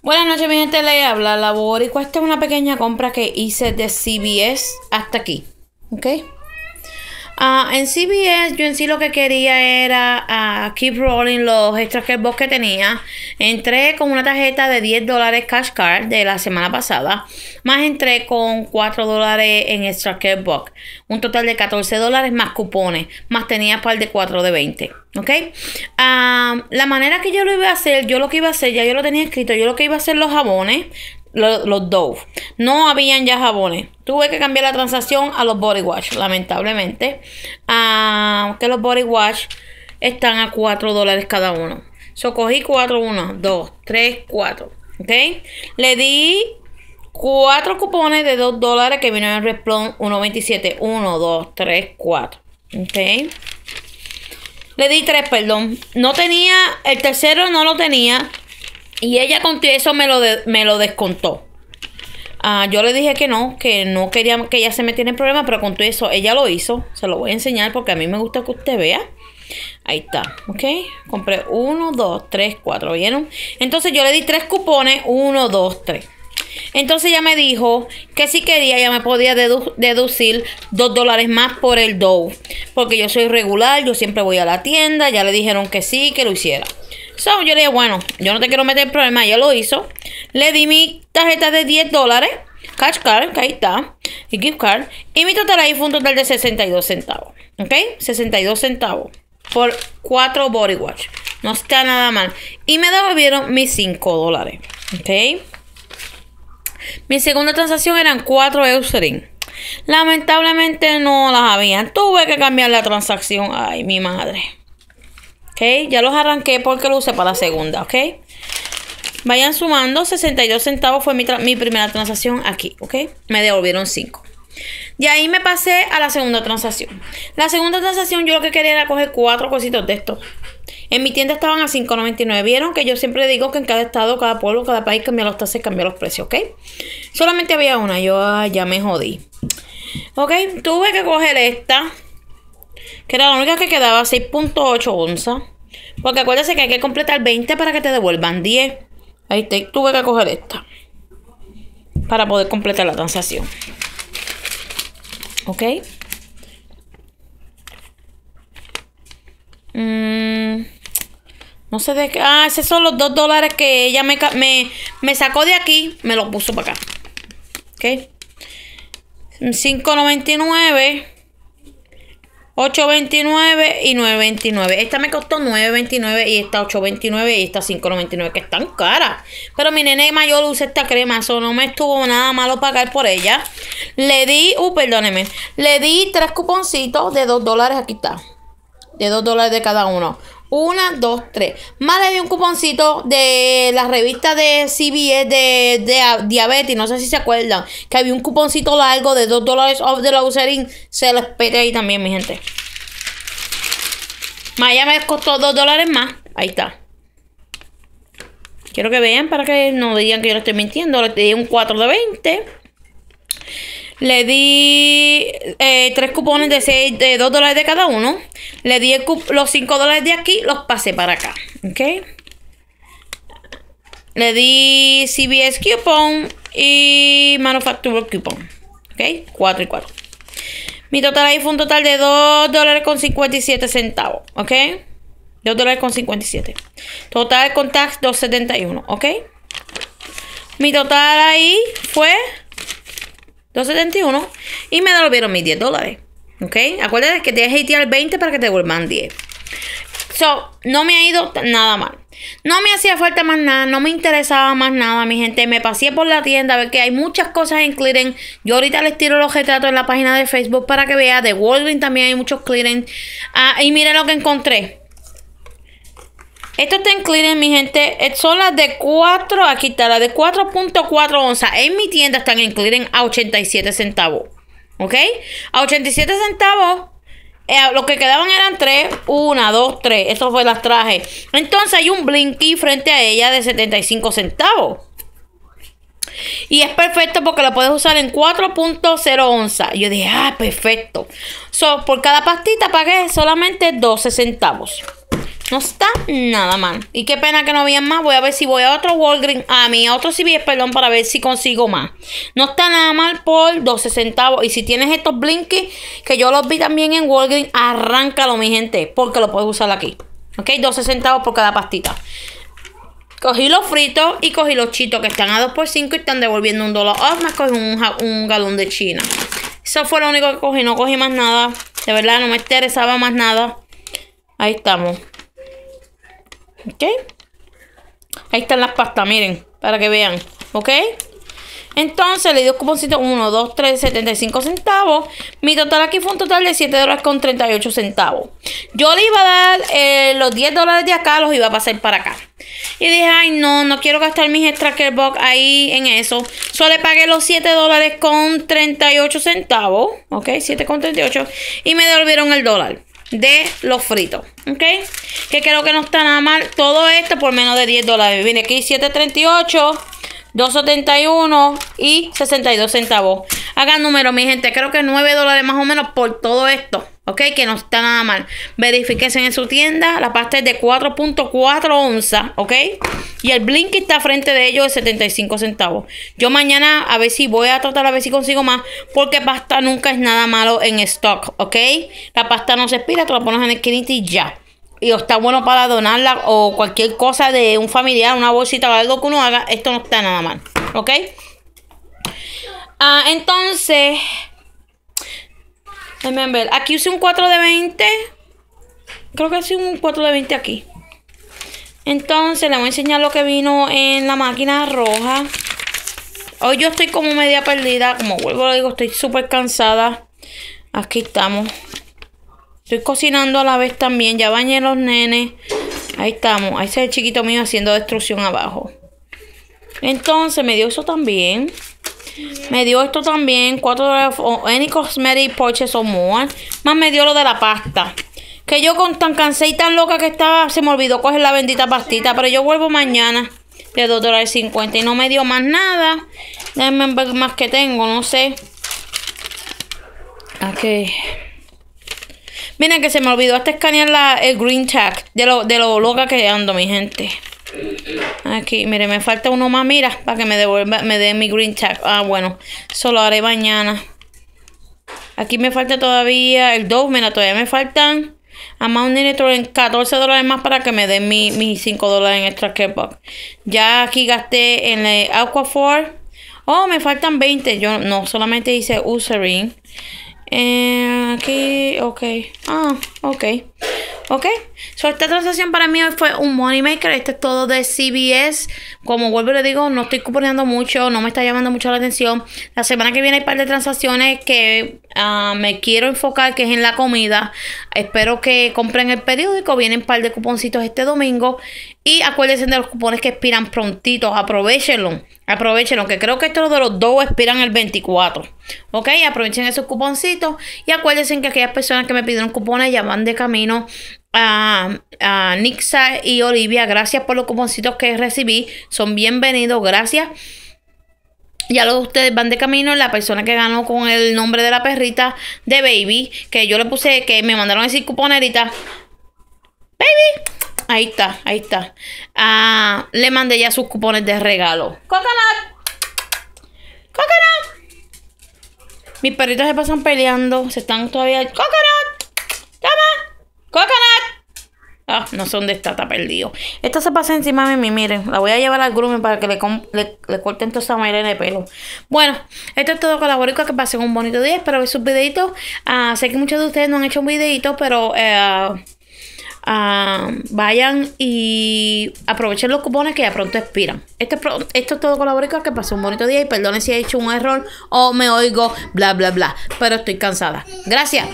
Buenas noches, mi gente. Le habla labor y Esta una pequeña compra que hice de CBS hasta aquí. ¿Ok? Ah, en CBS, yo en sí lo que quería era ah, keep rolling los extra que box que tenía. Entré con una tarjeta de 10 dólares cash card de la semana pasada, más entré con 4 dólares en extra care box. Un total de 14 dólares más cupones, más tenía par de 4 de 20. ¿Ok? Ah, la manera que yo lo iba a hacer, yo lo que iba a hacer, ya yo lo tenía escrito, yo lo que iba a hacer los jabones, los, dos No habían ya jabones. Tuve que cambiar la transacción a los Body Wash, lamentablemente. Ah, que los Body Wash están a 4 dólares cada uno. So cogí 4, 1, 2, 3, 4. ¿Ok? Le di 4 cupones de 2 dólares que vino en Resplon 1.27. 1, 2, 3, 4. Le di 3 perdón. No tenía, el tercero no lo tenía. Y ella eso me lo, me lo descontó. Ah, yo le dije que no, que no quería que ella se metiera en problemas, pero con todo eso ella lo hizo. Se lo voy a enseñar porque a mí me gusta que usted vea. Ahí está, ¿ok? Compré uno, dos, tres, cuatro, ¿vieron? Entonces yo le di tres cupones, Uno, dos, tres Entonces ella me dijo que si quería ya me podía deducir dos dólares más por el dough Porque yo soy regular, yo siempre voy a la tienda, ya le dijeron que sí, que lo hiciera. So, yo le dije, bueno, yo no te quiero meter en problemas. ya lo hizo. Le di mi tarjeta de 10 dólares, cash card, que ahí está, y gift card. Y mi total ahí fue un total de 62 centavos. ¿Ok? 62 centavos por 4 body watch. No está nada mal. Y me devolvieron mis 5 dólares. ¿Ok? Mi segunda transacción eran 4 Eucerin. Lamentablemente no las habían. Tuve que cambiar la transacción. Ay, mi madre. Ya los arranqué porque lo usé para la segunda, ¿ok? Vayan sumando, 62 centavos fue mi, primera transacción aquí, ¿ok? Me devolvieron 5. De ahí me pasé a la segunda transacción. La segunda transacción yo lo que quería era coger cuatro cositos de estos. En mi tienda estaban a $5.99. Vieron que yo siempre digo que en cada estado, cada pueblo, cada país cambia los tasas, cambia los precios, ¿ok? Solamente había una, yo ah, ya me jodí. Ok, tuve que coger esta que era la única que quedaba 6.8 onzas. Porque acuérdese que hay que completar 20 para que te devuelvan 10. Ahí te, tuve que coger esta para poder completar la transacción. ¿Ok? Mm, no sé de qué. Ah, esos son los 2 dólares que ella me, me sacó de aquí. Me los puso para acá. ¿Ok? 5.99. 8.29 y 9.29. Esta me costó 9.29 y esta 8.29 y esta 5.99 que están caras. Pero mi nene mayor usa esta crema, eso no me estuvo nada malo pagar por ella. Le di, uh, perdóneme, le di tres cuponcitos de 2 dólares, aquí está. De 2 dólares de cada uno. Una, dos, tres. Más le di un cuponcito de la revista de CBS de, diabetes. No sé si se acuerdan. Que había un cuponcito largo de 2 dólares off de la Userin Se les pegué ahí también, mi gente. Maya me costó 2 dólares más. Ahí está. Quiero que vean para que no digan que yo le estoy mintiendo. Le di un 4 de 20. Le di eh, tres cupones de, de 2 dólares de cada uno. Le di los 5 dólares de aquí, los pasé para acá. ¿Ok? Le di CBS Coupon y Manufacturer Coupon. ¿Ok? 4 y 4. Mi total ahí fue un total de 2 dólares con 57 centavos. ¿Ok? 2 dólares con 57. Total con tax 2.71. ¿Ok? Mi total ahí fue 71 y me devolvieron mis 10 dólares. ¿Ok? Acuérdate que tienes que al 20 para que te devuelvan 10. So, no me ha ido nada mal. No me hacía falta más nada, no me interesaba más nada, mi gente. Me pasé por la tienda a ver que hay muchas cosas en clearing, Yo ahorita les tiro los retratos en la página de Facebook para que vean. De Walgreens también hay muchos clearing Ah, y miren lo que encontré. Esto está en Clearing, mi gente. Eh, son las de 4, aquí está, las de 4.4 onzas. En mi tienda están en Clearing a 87 centavos. ¿Ok? A 87 centavos. Eh, lo que quedaban eran 3, 1, 2, 3. Eso fue las traje. Entonces hay un Blinky frente a ella de 75 centavos. Y es perfecto porque lo puedes usar en 4.0 onzas. Yo dije, ah, perfecto. So, por cada pastita pagué solamente 12 centavos. No está nada mal. Y qué pena que no habían más. Voy a ver si voy a otro Walgreens, a mí, a otro CBS, perdón, para ver si consigo más. No está nada mal por 12 centavos. Y si tienes estos Blinky, que yo los vi también en Walgreens, arráncalo, mi gente, porque lo puedes usar aquí. ¿Ok? 12 centavos por cada pastita. Cogí los fritos y cogí los chitos que están a 2 por 5 y están devolviendo un dólar ah, Más cogí un, un galón de China. Eso fue lo único que cogí. No cogí más nada. De verdad, no me interesaba más nada. Ahí estamos. ¿Ok? Ahí están las pastas, miren, para que vean. ¿Ok? Entonces le dio cuponcito 1, 2, 3, 75 centavos. Mi total aquí fue un total de 7 dólares con 38 centavos. Yo le iba a dar eh, los 10 dólares de acá, los iba a pasar para acá. Y dije, ay no, no quiero gastar mis Stracker Box ahí en eso. Solo le pagué los 7 dólares con 38 centavos. Ok, 7 con 38. Y me devolvieron el dólar de los fritos, ¿ok? Que creo que no está nada mal. Todo esto por menos de 10 dólares. Viene aquí 7.38, 2.71 y 62 centavos. Hagan número, mi gente. Creo que 9 dólares más o menos por todo esto. Ok, que no está nada mal. Verifiquen en su tienda. La pasta es de 4.4 onzas, ok. Y el blink está frente de ellos de 75 centavos. Yo mañana a ver si voy a tratar a ver si consigo más. Porque pasta nunca es nada malo en stock, ok. La pasta no se expira, Tú la pones en el y ya. Y está bueno para donarla o cualquier cosa de un familiar, una bolsita o algo que uno haga. Esto no está nada mal, ok. Ah, entonces. Aquí usé un 4 de 20. Creo que hice un 4 de 20 aquí. Entonces, les voy a enseñar lo que vino en la máquina roja. Hoy yo estoy como media perdida. Como vuelvo, lo digo, estoy súper cansada. Aquí estamos. Estoy cocinando a la vez también. Ya bañé los nenes. Ahí estamos. Ahí está el chiquito mío haciendo destrucción abajo. Entonces, me dio eso también. Me dio esto también, 4 dólares. Any cosmetic porches o more. Más me dio lo de la pasta. Que yo con tan cansé y tan loca que estaba, se me olvidó coger la bendita pastita. Pero yo vuelvo mañana de 2 dólares 50 y no me dio más nada. Déjenme ver más que tengo, no sé. Ok. Miren que se me olvidó hasta escanear la, el green tag de lo, de lo loca que ando, mi gente. Aquí, mire, me falta uno más, mira, para que me devuelva, me dé mi green tag. Ah, bueno, solo haré mañana. Aquí me falta todavía el Dove, mira, todavía me faltan a dinero en 14 dólares más para que me den mis 5 dólares en extra Que Ya aquí gasté en el Aquafor. Oh, me faltan 20. Yo no, solamente hice Userin Eh, aquí, ok. Ah, ok. Ok, so, esta transacción para mí hoy fue un moneymaker. Este es todo de CBS. Como vuelvo y le digo, no estoy cuponeando mucho, no me está llamando mucho la atención. La semana que viene hay un par de transacciones que ah, me quiero enfocar, que es en la comida. Espero que compren el periódico. Vienen un par de cuponcitos este domingo. Y acuérdense de los cupones que expiran prontitos. Aprovechenlo. Aprovechenlo, que creo que estos de los dos expiran el 24. Ok, aprovechen esos cuponcitos. Y acuérdense que aquellas personas que me pidieron cupones ya van de camino a, Nixa y Olivia, gracias por los cuponcitos que recibí. Son bienvenidos, gracias. Ya los ustedes van de camino. La persona que ganó con el nombre de la perrita de Baby, que yo le puse, que me mandaron decir cuponerita. Baby, ahí está, ahí está. Ah, le mandé ya sus cupones de regalo. ¡Coconut! ¡Coconut! Mis perritos se pasan peleando, se están todavía. ¡Coconut! no son de está, perdido. Esta se pasa encima de mí, miren. La voy a llevar al grooming para que le, corten toda esa manera de pelo. Bueno, esto es todo colaborico Que pasen un bonito día. Espero ver sus videitos. Ah, sé que muchos de ustedes no han hecho un videito, pero... Eh, ah, vayan y aprovechen los cupones que ya pronto expiran. Este esto es todo colaborico Que pasen un bonito día. Y perdonen si he hecho un error o me oigo, bla, bla, bla. Pero estoy cansada. Gracias.